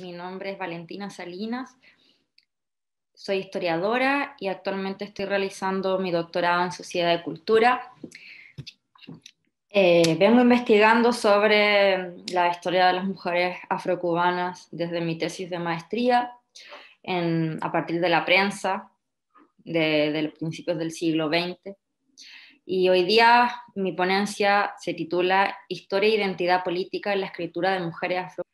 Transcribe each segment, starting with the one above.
Mi nombre es Valentina Salinas. Soy historiadora y actualmente estoy realizando mi doctorado en Sociedad de Cultura. Eh, vengo investigando sobre la historia de las mujeres afrocubanas desde mi tesis de maestría, en, a partir de la prensa de, de, los principios del siglo XX. Y hoy día mi ponencia se titula Historia e Identidad Política en la Escritura de Mujeres Afrocubanas.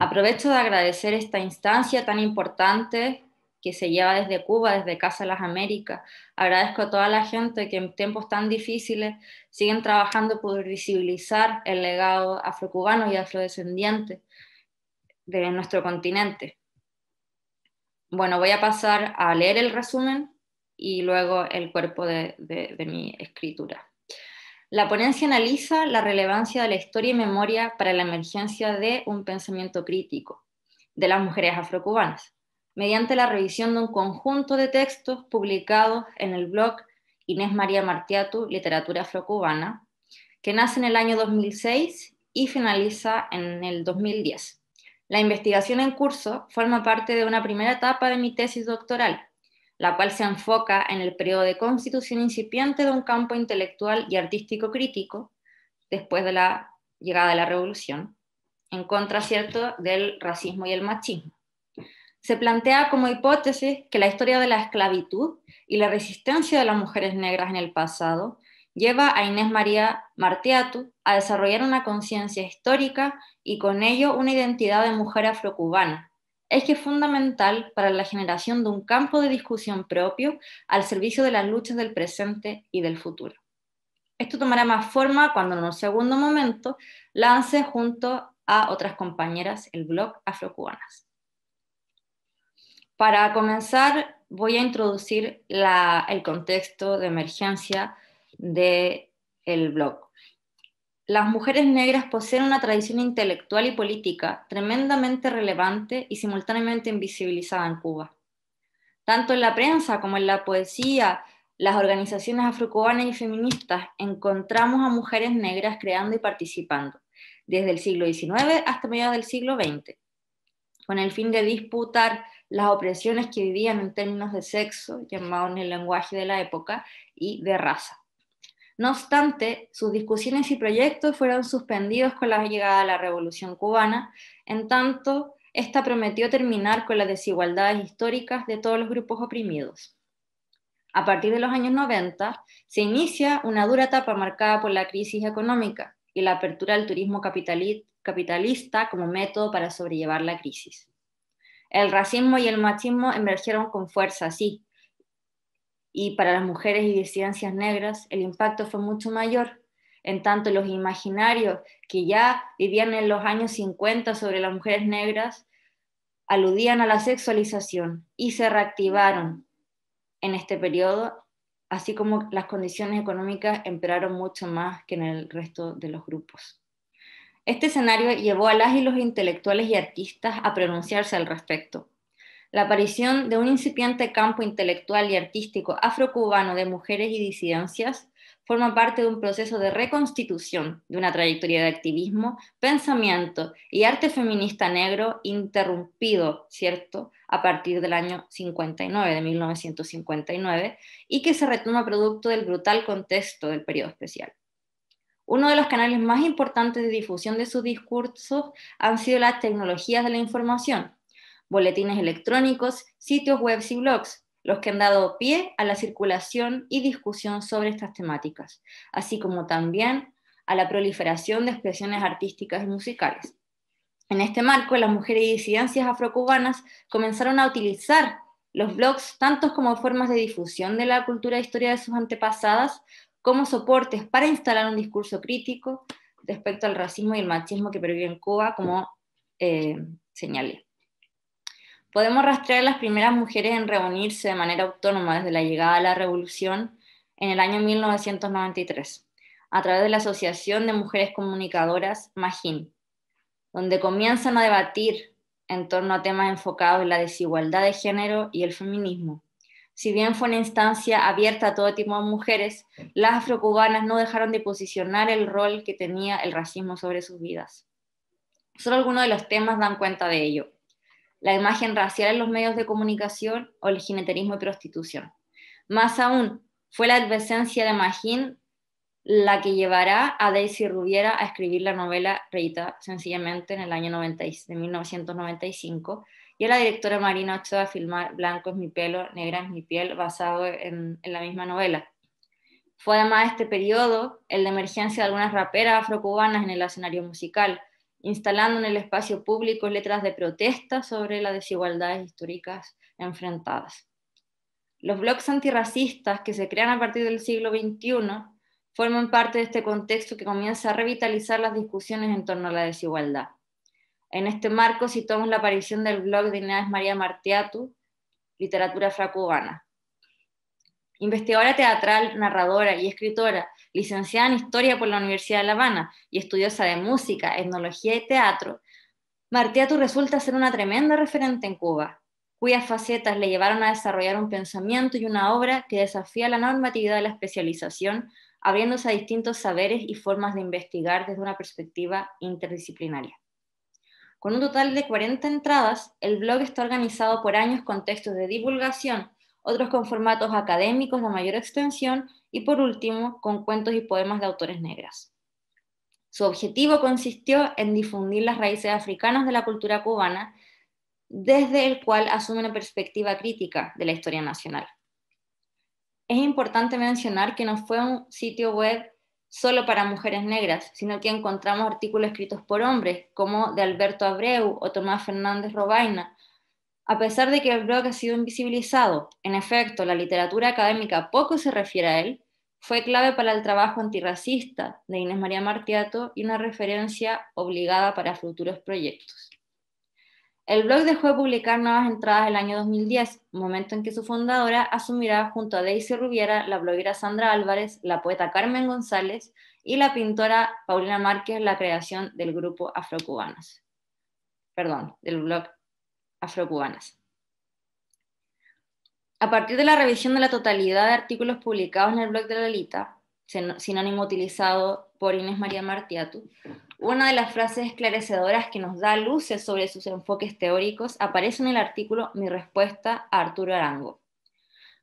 Aprovecho de agradecer esta instancia tan importante que se lleva desde Cuba, desde Casa de las Américas. Agradezco a toda la gente que en tiempos tan difíciles siguen trabajando por visibilizar el legado afrocubano y afrodescendiente de nuestro continente. Bueno, voy a pasar a leer el resumen y luego el cuerpo de mi escritura. La ponencia analiza la relevancia de la historia y memoria para la emergencia de un pensamiento crítico de las mujeres afrocubanas, mediante la revisión de un conjunto de textos publicados en el blog Inés María Martiatu, Literatura Afrocubana, que nace en el año 2006 y finaliza en el 2010. La investigación en curso forma parte de una primera etapa de mi tesis doctoral, la cual se enfoca en el periodo de constitución incipiente de un campo intelectual y artístico crítico después de la llegada de la revolución, en contra, ¿cierto?, del racismo y el machismo. Se plantea como hipótesis que la historia de la esclavitud y la resistencia de las mujeres negras en el pasado lleva a Inés María Martiatu a desarrollar una conciencia histórica y con ello una identidad de mujer afrocubana, es que es fundamental para la generación de un campo de discusión propio al servicio de las luchas del presente y del futuro. Esto tomará más forma cuando en un segundo momento lance junto a otras compañeras el blog Afrocubanas. Para comenzar, voy a introducir el contexto de emergencia del el blog las mujeres negras poseen una tradición intelectual y política tremendamente relevante y simultáneamente invisibilizada en Cuba. Tanto en la prensa como en la poesía, las organizaciones afrocubanas y feministas encontramos a mujeres negras creando y participando, desde el siglo XIX hasta mediados del siglo XX, con el fin de disputar las opresiones que vivían en términos de sexo, llamados en el lenguaje de la época, y de raza. No obstante, sus discusiones y proyectos fueron suspendidos con la llegada de la Revolución cubana, en tanto, esta prometió terminar con las desigualdades históricas de todos los grupos oprimidos. A partir de los años 90, se inicia una dura etapa marcada por la crisis económica y la apertura al turismo capitalista como método para sobrellevar la crisis. El racismo y el machismo emergieron con fuerza, sí, y para las mujeres y disidencias negras el impacto fue mucho mayor. En tanto, los imaginarios que ya vivían en los años 50 sobre las mujeres negras aludían a la sexualización y se reactivaron en este periodo, así como las condiciones económicas empeoraron mucho más que en el resto de los grupos. Este escenario llevó a las y los intelectuales y artistas a pronunciarse al respecto, la aparición de un incipiente campo intelectual y artístico afrocubano de mujeres y disidencias forma parte de un proceso de reconstitución de una trayectoria de activismo, pensamiento y arte feminista negro interrumpido, ¿cierto?, a partir del año 59, de 1959, y que se retoma producto del brutal contexto del periodo especial. Uno de los canales más importantes de difusión de sus discursos han sido las tecnologías de la información, boletines electrónicos, sitios web y blogs, los que han dado pie a la circulación y discusión sobre estas temáticas, así como también a la proliferación de expresiones artísticas y musicales. En este marco, las mujeres y disidencias afrocubanas comenzaron a utilizar los blogs tanto como formas de difusión de la cultura e historia de sus antepasadas, como soportes para instalar un discurso crítico respecto al racismo y el machismo que pervive en Cuba, como eh, señalé podemos rastrear las primeras mujeres en reunirse de manera autónoma desde la llegada de la revolución en el año 1993, a través de la Asociación de Mujeres Comunicadoras, MAGIN, donde comienzan a debatir en torno a temas enfocados en la desigualdad de género y el feminismo. Si bien fue una instancia abierta a todo tipo de mujeres, las afrocubanas no dejaron de posicionar el rol que tenía el racismo sobre sus vidas. Solo algunos de los temas dan cuenta de ello la imagen racial en los medios de comunicación o el jineterismo y prostitución. Más aún, fue la advertencia de Magín la que llevará a Daisy Rubiera a escribir la novela Reita, sencillamente en el año de 1995, y a la directora Marina Ochoa a filmar Blanco es mi pelo, Negra es mi piel, basado en, en la misma novela. Fue además este periodo el de emergencia de algunas raperas afrocubanas en el escenario musical, instalando en el espacio público letras de protesta sobre las desigualdades históricas enfrentadas. Los blogs antirracistas que se crean a partir del siglo XXI forman parte de este contexto que comienza a revitalizar las discusiones en torno a la desigualdad. En este marco citamos la aparición del blog de Inés María Martiatu, Literatura Fracubana. Investigadora teatral, narradora y escritora, licenciada en Historia por la Universidad de La Habana y estudiosa de música, etnología y teatro, Martiatu resulta ser una tremenda referente en Cuba, cuyas facetas le llevaron a desarrollar un pensamiento y una obra que desafía la normatividad de la especialización, abriéndose a distintos saberes y formas de investigar desde una perspectiva interdisciplinaria. Con un total de 40 entradas, el blog está organizado por años con textos de divulgación, otros con formatos académicos de mayor extensión y por último con cuentos y poemas de autores negras. Su objetivo consistió en difundir las raíces africanas de la cultura cubana, desde el cual asume una perspectiva crítica de la historia nacional. Es importante mencionar que no fue un sitio web solo para mujeres negras, sino que encontramos artículos escritos por hombres, como de Alberto Abreu o Tomás Fernández Robaina, a pesar de que el blog ha sido invisibilizado, en efecto, la literatura académica poco se refiere a él, fue clave para el trabajo antirracista de Inés María Martiato y una referencia obligada para futuros proyectos. El blog dejó de publicar nuevas entradas el año 2010, momento en que su fundadora asumirá junto a Daisy Rubiera, la bloguera Sandra Álvarez, la poeta Carmen González y la pintora Paulina Márquez la creación del grupo Afrocubanas. Perdón, del blog afrocubanas. A partir de la revisión de la totalidad de artículos publicados en el blog de Lolita, sinónimo utilizado por Inés María Martiatu, una de las frases esclarecedoras que nos da luces sobre sus enfoques teóricos aparece en el artículo Mi respuesta a Arturo Arango,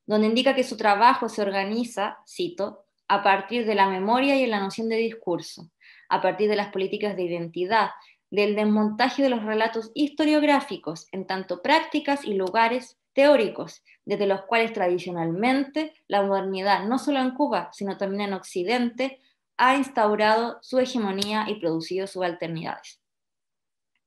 donde indica que su trabajo se organiza, cito, a partir de la memoria y en la noción de discurso, a partir de las políticas de identidad del desmontaje de los relatos historiográficos en tanto prácticas y lugares teóricos, desde los cuales tradicionalmente la modernidad, no solo en Cuba, sino también en Occidente, ha instaurado su hegemonía y producido sus subalternidades.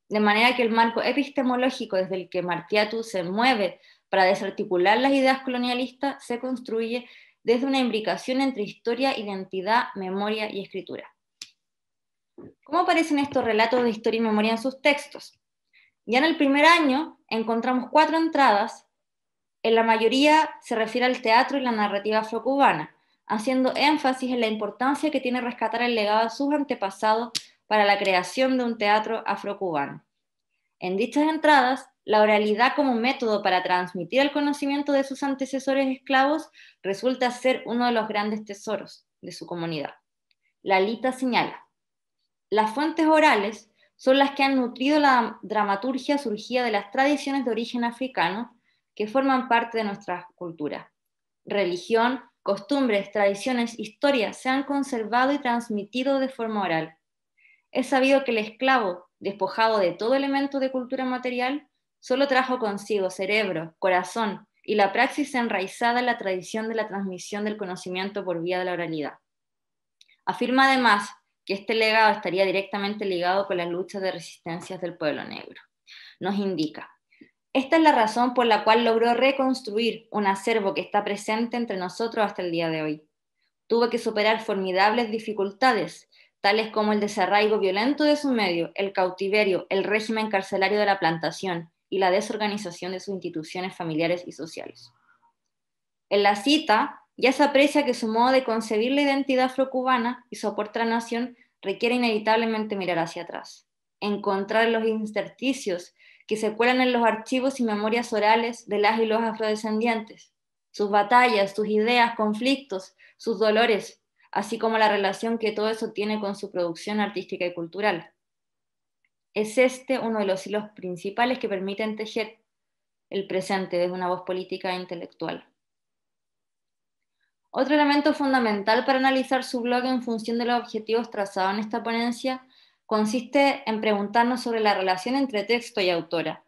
De manera que el marco epistemológico desde el que Martiatu se mueve para desarticular las ideas colonialistas se construye desde una imbricación entre historia, identidad, memoria y escritura. ¿Cómo aparecen estos relatos de historia y memoria en sus textos? Ya en el primer año encontramos cuatro entradas, en la mayoría se refiere al teatro y la narrativa afrocubana, haciendo énfasis en la importancia que tiene rescatar el legado de sus antepasados para la creación de un teatro afrocubano. En dichas entradas, la oralidad como método para transmitir el conocimiento de sus antecesores esclavos resulta ser uno de los grandes tesoros de su comunidad. La Lalita señala, las fuentes orales son las que han nutrido la dramaturgia surgida de las tradiciones de origen africano que forman parte de nuestra cultura. Religión, costumbres, tradiciones, historias, se han conservado y transmitido de forma oral. Es sabido que el esclavo, despojado de todo elemento de cultura material, solo trajo consigo cerebro, corazón y la praxis enraizada en la tradición de la transmisión del conocimiento por vía de la oralidad. Afirma además que este legado estaría directamente ligado con las luchas de resistencias del pueblo negro. Nos indica, esta es la razón por la cual logró reconstruir un acervo que está presente entre nosotros hasta el día de hoy. Tuvo que superar formidables dificultades, tales como el desarraigo violento de su medio, el cautiverio, el régimen carcelario de la plantación y la desorganización de sus instituciones familiares y sociales. En la cita ya se aprecia que su modo de concebir la identidad afrocubana y su aporte a la nación requiere inevitablemente mirar hacia atrás, encontrar los intersticios que se cuelan en los archivos y memorias orales de las y los afrodescendientes, sus batallas, sus ideas, conflictos, sus dolores, así como la relación que todo eso tiene con su producción artística y cultural. Es este uno de los hilos principales que permiten tejer el presente desde una voz política e intelectual. Otro elemento fundamental para analizar su blog en función de los objetivos trazados en esta ponencia consiste en preguntarnos sobre la relación entre texto y autora.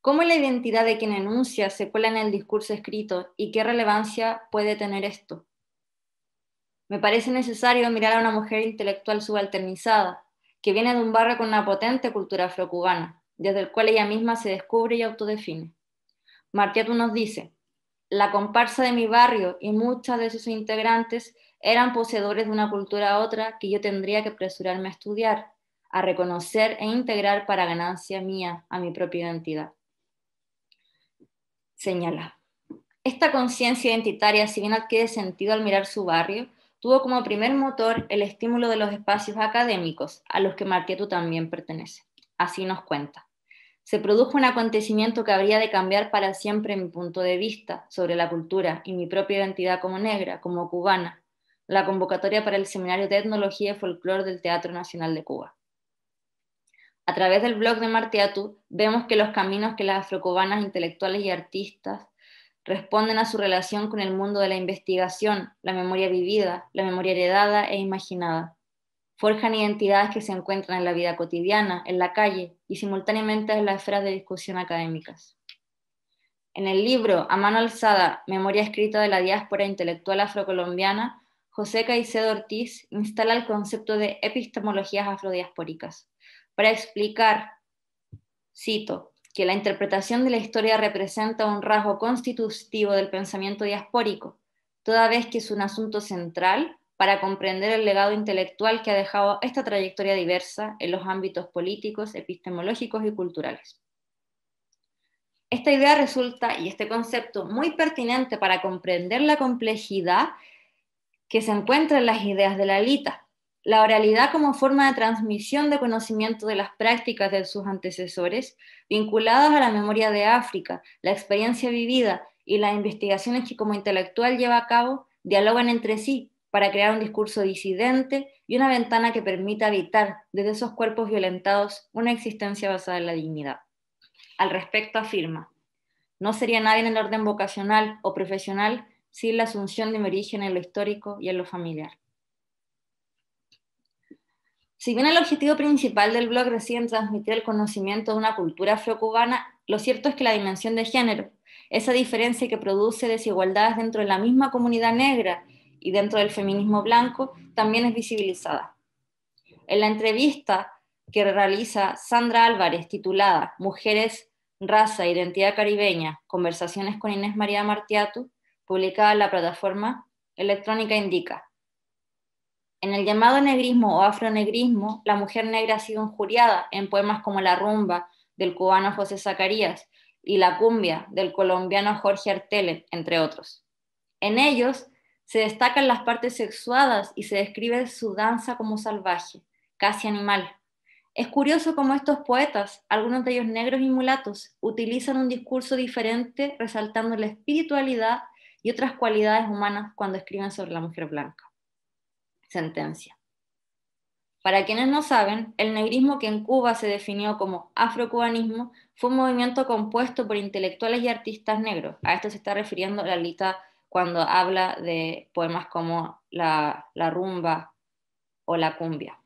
¿Cómo la identidad de quien enuncia se cuela en el discurso escrito y qué relevancia puede tener esto? Me parece necesario mirar a una mujer intelectual subalternizada, que viene de un barrio con una potente cultura afrocubana, desde el cual ella misma se descubre y autodefine. Martiato nos dice, la comparsa de mi barrio y muchas de sus integrantes eran poseedores de una cultura a otra que yo tendría que apresurarme a estudiar, a reconocer e integrar para ganancia mía a mi propia identidad. Señala. Esta conciencia identitaria, si bien adquiere sentido al mirar su barrio, tuvo como primer motor el estímulo de los espacios académicos a los que Martietu también pertenece. Así nos cuenta se produjo un acontecimiento que habría de cambiar para siempre mi punto de vista sobre la cultura y mi propia identidad como negra, como cubana, la convocatoria para el Seminario de Etnología y Folclor del Teatro Nacional de Cuba. A través del blog de Martiatu vemos que los caminos que las afrocubanas intelectuales y artistas responden a su relación con el mundo de la investigación, la memoria vivida, la memoria heredada e imaginada forjan identidades que se encuentran en la vida cotidiana, en la calle y simultáneamente en las esferas de discusión académicas. En el libro A mano alzada, Memoria escrita de la diáspora intelectual afrocolombiana, José Caicedo Ortiz instala el concepto de epistemologías afrodiaspóricas para explicar, cito, que la interpretación de la historia representa un rasgo constitutivo del pensamiento diaspórico, toda vez que es un asunto central para comprender el legado intelectual que ha dejado esta trayectoria diversa en los ámbitos políticos, epistemológicos y culturales. Esta idea resulta, y este concepto, muy pertinente para comprender la complejidad que se encuentra en las ideas de la Lita, la oralidad como forma de transmisión de conocimiento de las prácticas de sus antecesores, vinculadas a la memoria de África, la experiencia vivida y las investigaciones que como intelectual lleva a cabo, dialogan entre sí para crear un discurso disidente y una ventana que permita evitar desde esos cuerpos violentados una existencia basada en la dignidad. Al respecto afirma, no sería nadie en el orden vocacional o profesional sin la asunción de mi origen en lo histórico y en lo familiar. Si bien el objetivo principal del blog recién transmitir el conocimiento de una cultura afrocubana, lo cierto es que la dimensión de género, esa diferencia que produce desigualdades dentro de la misma comunidad negra y dentro del feminismo blanco también es visibilizada. En la entrevista que realiza Sandra Álvarez titulada Mujeres, Raza e Identidad Caribeña, Conversaciones con Inés María Martiatu, publicada en la plataforma electrónica indica, en el llamado negrismo o afronegrismo, la mujer negra ha sido injuriada en poemas como La rumba del cubano José Zacarías y La cumbia del colombiano Jorge Artele, entre otros. En ellos se destacan las partes sexuadas y se describe su danza como salvaje, casi animal. Es curioso cómo estos poetas, algunos de ellos negros y mulatos, utilizan un discurso diferente resaltando la espiritualidad y otras cualidades humanas cuando escriben sobre la mujer blanca. Sentencia. Para quienes no saben, el negrismo que en Cuba se definió como afrocubanismo fue un movimiento compuesto por intelectuales y artistas negros. A esto se está refiriendo la lista cuando habla de poemas como la, rumba o la cumbia.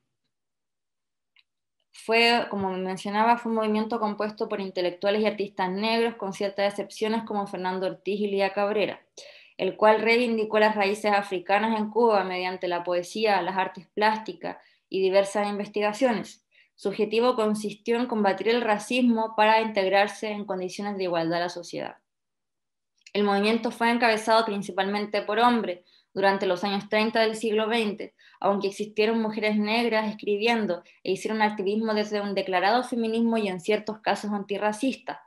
Fue, como mencionaba, fue un movimiento compuesto por intelectuales y artistas negros, con ciertas excepciones como Fernando Ortiz y Lía Cabrera, el cual reivindicó las raíces africanas en Cuba mediante la poesía, las artes plásticas y diversas investigaciones. Su objetivo consistió en combatir el racismo para integrarse en condiciones de igualdad a la sociedad. El movimiento fue encabezado principalmente por hombres durante los años 30 del siglo XX, aunque existieron mujeres negras escribiendo e hicieron activismo desde un declarado feminismo y en ciertos casos antirracista.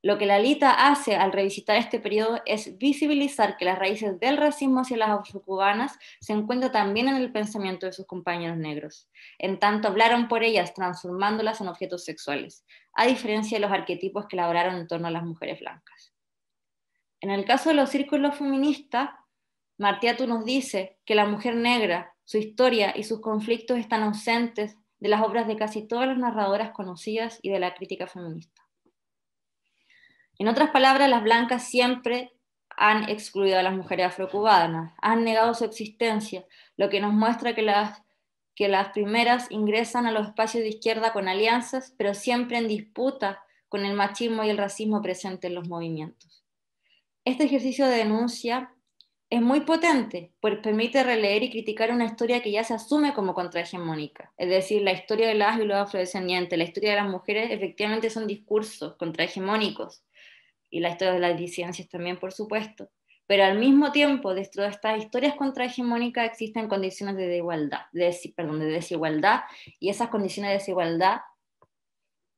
Lo que Lalita hace al revisitar este periodo es visibilizar que las raíces del racismo hacia las afrocubanas se encuentran también en el pensamiento de sus compañeros negros. En tanto, hablaron por ellas, transformándolas en objetos sexuales, a diferencia de los arquetipos que elaboraron en torno a las mujeres blancas. En el caso de los círculos feministas, Martiatu nos dice que la mujer negra, su historia y sus conflictos están ausentes de las obras de casi todas las narradoras conocidas y de la crítica feminista. En otras palabras, las blancas siempre han excluido a las mujeres afrocubanas, han negado su existencia, lo que nos muestra que las, que las primeras ingresan a los espacios de izquierda con alianzas, pero siempre en disputa con el machismo y el racismo presente en los movimientos este ejercicio de denuncia es muy potente, pues permite releer y criticar una historia que ya se asume como contrahegemónica. Es decir, la historia de las y la historia de las mujeres, efectivamente son discursos contrahegemónicos. Y la historia de las disidencias también, por supuesto. Pero al mismo tiempo, dentro de estas historias contrahegemónicas existen condiciones de desigualdad, de desigualdad, y esas condiciones de desigualdad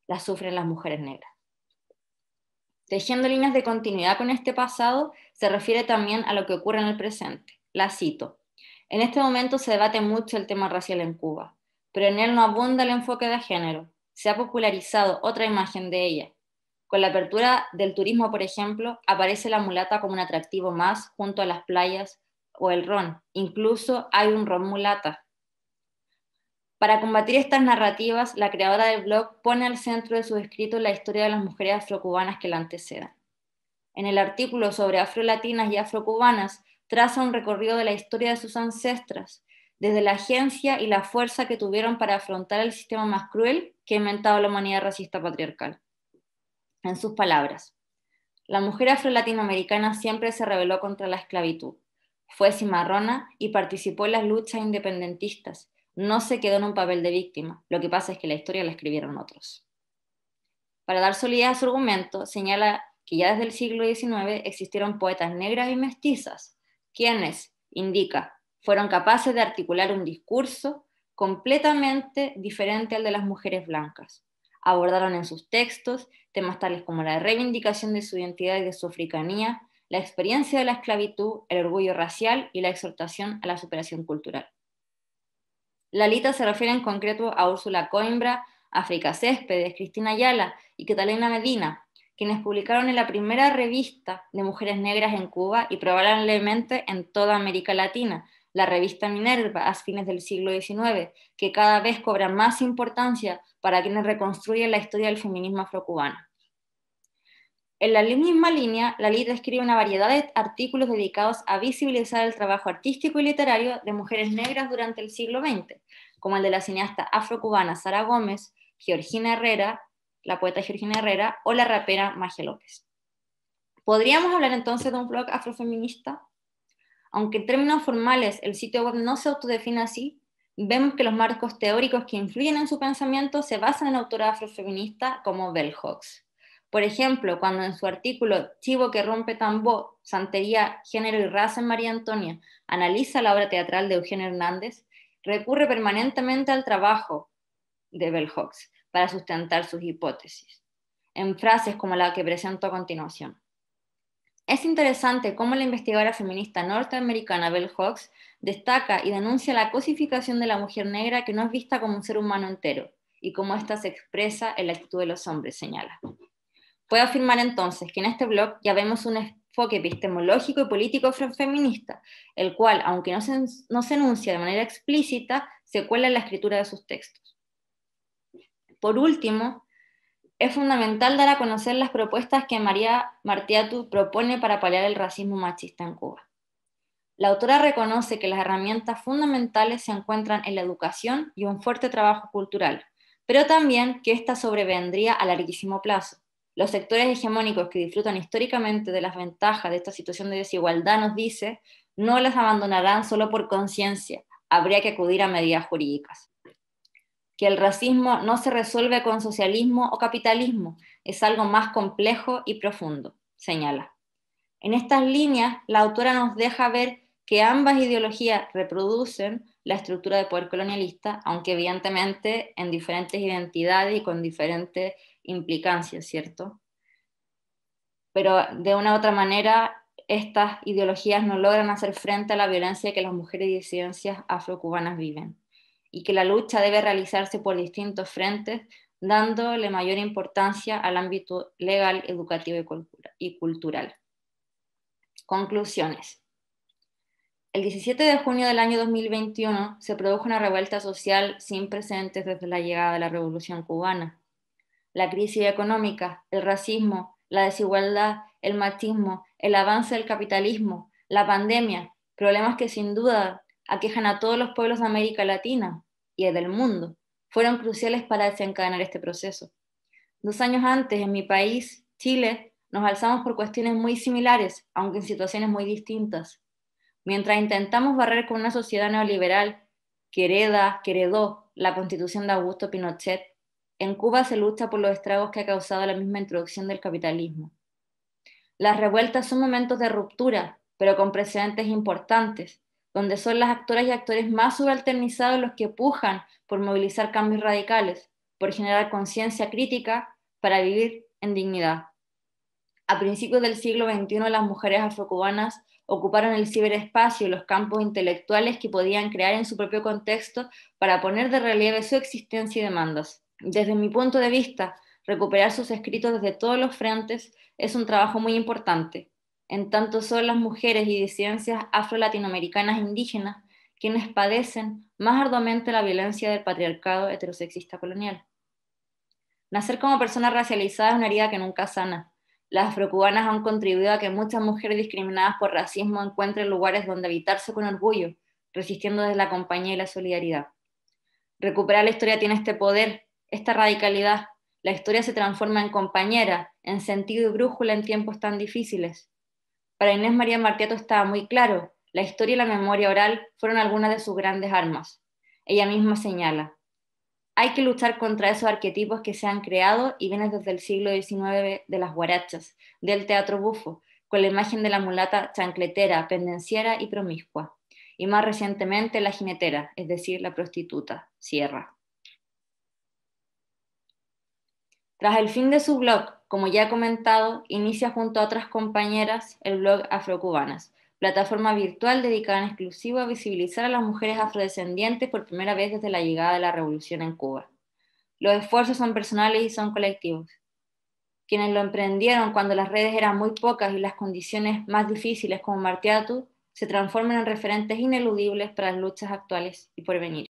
las sufren las mujeres negras. Tejiendo líneas de continuidad con este pasado se refiere también a lo que ocurre en el presente. La cito. En este momento se debate mucho el tema racial en Cuba, pero en él no abunda el enfoque de género. Se ha popularizado otra imagen de ella. Con la apertura del turismo, por ejemplo, aparece la mulata como un atractivo más junto a las playas o el ron. Incluso hay un ron mulata, para combatir estas narrativas, la creadora del blog pone al centro de su escrito la historia de las mujeres afrocubanas que la antecedan. En el artículo sobre afrolatinas y afrocubanas, traza un recorrido de la historia de sus ancestras, desde la agencia y la fuerza que tuvieron para afrontar el sistema más cruel que ha inventado la humanidad racista patriarcal. En sus palabras, la mujer afrolatinoamericana siempre se rebeló contra la esclavitud, fue cimarrona y participó en las luchas independentistas no se quedó en un papel de víctima, lo que pasa es que la historia la escribieron otros. Para dar solidez a su argumento, señala que ya desde el siglo XIX existieron poetas negras y mestizas, quienes, indica, fueron capaces de articular un discurso completamente diferente al de las mujeres blancas. Abordaron en sus textos temas tales como la reivindicación de su identidad y de su africanía, la experiencia de la esclavitud, el orgullo racial y la exhortación a la superación cultural. La Lalita se refiere en concreto a Úrsula Coimbra, África Céspedes, Cristina Ayala y Catalina Medina, quienes publicaron en la primera revista de mujeres negras en Cuba y probablemente en toda América Latina, la revista Minerva, a fines del siglo XIX, que cada vez cobra más importancia para quienes reconstruyen la historia del feminismo afrocubano. En la misma línea, la ley describe una variedad de artículos dedicados a visibilizar el trabajo artístico y literario de mujeres negras durante el siglo XX, como el de la cineasta afrocubana Sara Gómez, Georgina Herrera, la poeta Georgina Herrera o la rapera Magia López. ¿Podríamos hablar entonces de un blog afrofeminista? Aunque en términos formales el sitio web no se autodefine así, vemos que los marcos teóricos que influyen en su pensamiento se basan en autoras afrofeministas como Bell Hooks. Por ejemplo, cuando en su artículo Chivo que rompe tambó, santería, género y raza en María Antonia, analiza la obra teatral de Eugenio Hernández, recurre permanentemente al trabajo de Bell Hooks para sustentar sus hipótesis, en frases como la que presento a continuación. Es interesante cómo la investigadora feminista norteamericana Bell Hooks destaca y denuncia la cosificación de la mujer negra que no es vista como un ser humano entero y cómo ésta se expresa en la actitud de los hombres, señala. Puedo afirmar entonces que en este blog ya vemos un enfoque epistemológico y político feminista, el cual, aunque no se, no enuncia de manera explícita, se cuela en la escritura de sus textos. Por último, es fundamental dar a conocer las propuestas que María Martiatu propone para paliar el racismo machista en Cuba. La autora reconoce que las herramientas fundamentales se encuentran en la educación y un fuerte trabajo cultural, pero también que ésta sobrevendría a larguísimo plazo, los sectores hegemónicos que disfrutan históricamente de las ventajas de esta situación de desigualdad, nos dice, no las abandonarán solo por conciencia, habría que acudir a medidas jurídicas. Que el racismo no se resuelve con socialismo o capitalismo, es algo más complejo y profundo, señala. En estas líneas, la autora nos deja ver que ambas ideologías reproducen la estructura de poder colonialista, aunque evidentemente en diferentes identidades y con diferentes implicancias, ¿cierto? Pero de una u otra manera, estas ideologías no logran hacer frente a la violencia que las mujeres y disidencias afrocubanas viven, y que la lucha debe realizarse por distintos frentes, dándole mayor importancia al ámbito legal, educativo y cultural. Conclusiones. El 17 de junio del año 2021 se produjo una revuelta social sin precedentes desde la llegada de la Revolución cubana la crisis económica, el racismo, la desigualdad, el machismo, el avance del capitalismo, la pandemia, problemas que sin duda aquejan a todos los pueblos de América Latina y del mundo, fueron cruciales para desencadenar este proceso. Dos años antes, en mi país, Chile, nos alzamos por cuestiones muy similares, aunque en situaciones muy distintas. Mientras intentamos barrer con una sociedad neoliberal que heredó la constitución de Augusto Pinochet, en Cuba se lucha por los estragos que ha causado la misma introducción del capitalismo. Las revueltas son momentos de ruptura, pero con precedentes importantes, donde son las actoras y actores más subalternizados los que pujan por movilizar cambios radicales, por generar conciencia crítica para vivir en dignidad. A principios del siglo XXI las mujeres afrocubanas ocuparon el ciberespacio y los campos intelectuales que podían crear en su propio contexto para poner de relieve su existencia y demandas. Desde mi punto de vista, recuperar sus escritos desde todos los frentes es un trabajo muy importante, en tanto son las mujeres y disidencias afro-latinoamericanas indígenas quienes padecen más arduamente la violencia del patriarcado heterosexista colonial. Nacer como persona racializada es una herida que nunca sana. Las afrocubanas han contribuido a que muchas mujeres discriminadas por racismo encuentren lugares donde habitarse con orgullo, resistiendo desde la compañía y la solidaridad. Recuperar la historia tiene este poder esta radicalidad. La historia se transforma en compañera, en sentido y brújula en tiempos tan difíciles. Para Inés María Martiato estaba muy claro, la historia y la memoria oral fueron algunas de sus grandes armas. Ella misma señala, hay que luchar contra esos arquetipos que se han creado y vienen desde el siglo XIX de las guarachas, del teatro bufo, con la imagen de la mulata chancletera, pendenciera y promiscua, y más recientemente la jinetera, es decir, la prostituta, sierra. Tras el fin de su blog, como ya he comentado, inicia junto a otras compañeras el blog Afrocubanas, plataforma virtual dedicada en exclusivo a visibilizar a las mujeres afrodescendientes por primera vez desde la llegada de la revolución en Cuba. Los esfuerzos son personales y son colectivos. Quienes lo emprendieron cuando las redes eran muy pocas y las condiciones más difíciles como Martiatu se transforman en referentes ineludibles para las luchas actuales y por venir.